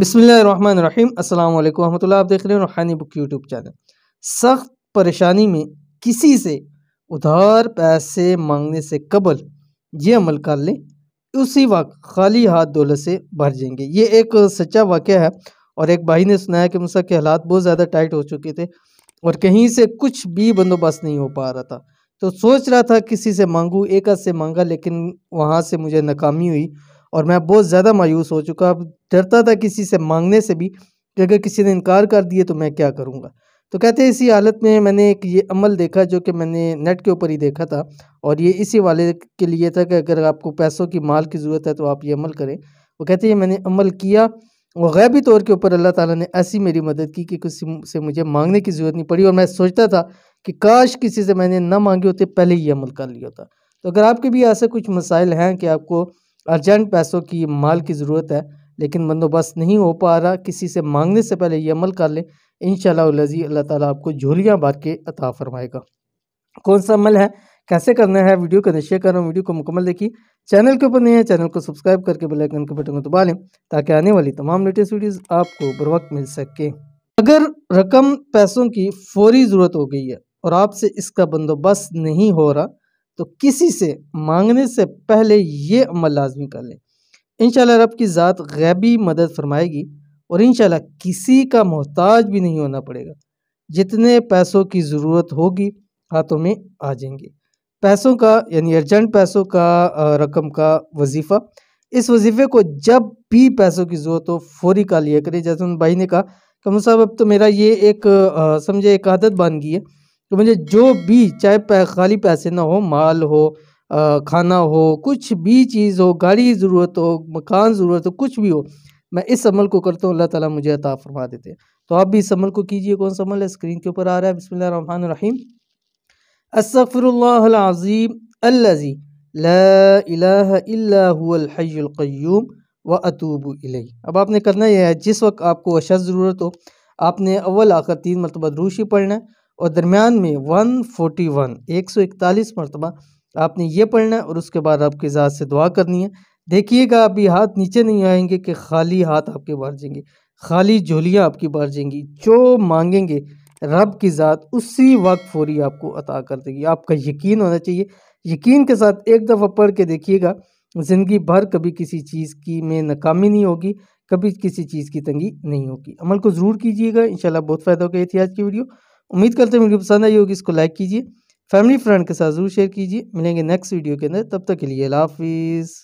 बसमिल अस्सलाम वालेकुम आप देख रहे हैं रूहानी बुक यूट्यूब चैनल सख्त परेशानी में किसी से उधार पैसे मांगने से कबल ये अमल कर लें उसी वक्त खाली हाथ दौलत से भर जाएंगे ये एक सच्चा वाक़ है और एक भाई ने सुनाया कि मुझसे के हालात बहुत ज़्यादा टाइट हो चुके थे और कहीं से कुछ भी बंदोबस्त नहीं हो पा रहा था तो सोच रहा था किसी से मांगू एक हद से मांगा लेकिन वहाँ से मुझे नाकामी हुई और मैं बहुत ज़्यादा मायूस हो चुका अब डरता था किसी से मांगने से भी कि अगर किसी ने इनकार कर दिए तो मैं क्या करूँगा तो कहते हैं इसी हालत में मैंने एक ये अमल देखा जो कि मैंने नेट के ऊपर ही देखा था और ये इसी वाले के लिए था कि अगर आपको पैसों की माल की ज़रूरत है तो आप ये अमल करें वो कहते हैं मैंने अमल किया और गैबी तौर के ऊपर अल्लाह ताला ने ऐसी मेरी मदद की कि किसी से मुझे मांगने की ज़रूरत नहीं पड़ी और मैं सोचता था कि काश किसी से मैंने ना मांगे होते पहले ही अमल कर लिया होता तो अगर आपके भी ऐसे कुछ मसाइल हैं कि आपको अर्जेंट पैसों की माल की ज़रूरत है लेकिन बंदोबस्त नहीं हो पा रहा किसी से मांगने से पहले ये अमल कर लें इन शजी अल्लाह ताली आपको झोलियाँ भर के अता फरमाएगा कौन सा अमल है कैसे करना है वीडियो का निश्चय करो वीडियो को मुकम्मल देखिए चैनल के ऊपर नहीं है चैनल को सब्सक्राइब करके बेल आइकन के बटन को दबा लें ताकि आने वाली तमाम लेटेस्ट वीडियोस आपको बर वक्त मिल सके अगर रकम पैसों की फौरी ज़रूरत हो गई है और आपसे इसका बंदोबस्त नहीं हो रहा तो किसी से मांगने से पहले ये अमल लाजमी कर लें इन रब की ज़ात गैबी मदद फरमाएगी और इन किसी का मोहताज भी नहीं होना पड़ेगा जितने पैसों की ज़रूरत होगी हाथों में आ जाएंगे पैसों का यानी अर्जेंट पैसों का रकम का वजीफ़ा इस वजीफ़े को जब भी पैसों की ज़रूरत हो फौरी का लिया करें जैसे उन भाई ने कहा कम साहब अब तो मेरा ये एक समझे एक आदत बन गई है तो मुझे जो भी चाहे खाली पैसे ना हो माल हो आ, खाना हो कुछ भी चीज़ हो गाड़ी ज़रूरत हो मकान ज़रूरत हो कुछ भी हो मैं इस अमल को करता हूँ अल्लाह ताला मुझे अता फरमा देते हैं तो आप भी इस अमल को कीजिए कौन सा अमल है स्क्रीन के ऊपर आ रहा है बसमान रहीम असफ़रज़ीम अल्लाजी लाहल्लाम व अतूब अब आपने करना यह है जिस वक्त आपको अशद ज़रूरत हो आपने अव्वल आकर तीन मरतबा दरूशी पढ़ना है और दरमियान में वन फोटी वन एक सौ इकतालीस मरतबा आपने ये पढ़ना है और उसके बाद आपके ज़ात से दुआ करनी है देखिएगा अभी हाथ नीचे नहीं आएंगे कि खाली हाथ आपके बार जाएंगे खाली झोलियाँ आपकी बार जाएंगी जो मांगेंगे रब की ज़ात उसी वक्त फौरी आपको अता कर देगी आपका यकीन होना चाहिए यकीन के साथ एक दफ़ा पढ़ के देखिएगा ज़िंदगी भर कभी किसी चीज़ की में नाकामी नहीं होगी कभी किसी चीज़ की तंगी नहीं होगी अमल को ज़रूर कीजिएगा इंशाल्लाह बहुत फ़ायदा होगा ये थी आज की वीडियो उम्मीद करते हैं वीडियो पसंद आई होगी इसको लाइक कीजिए फैमिली फ्रेंड के साथ जरूर शेयर कीजिए मिलेंगे नेक्स्ट वीडियो के अंदर तब तक के लिए हाफिज़